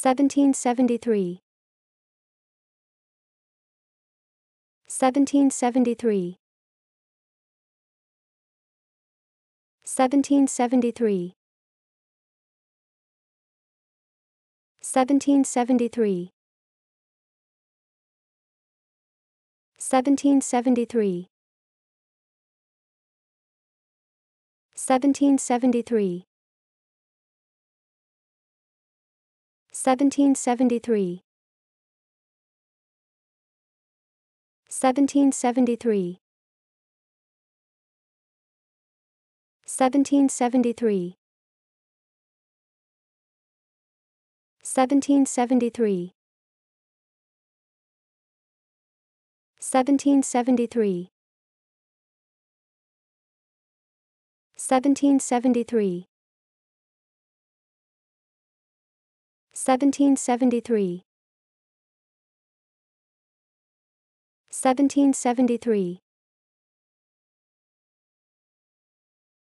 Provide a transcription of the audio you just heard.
1773 1773 1773 1773 1773 1773 1773 1773 1773 1773 1773 1773 1773 1773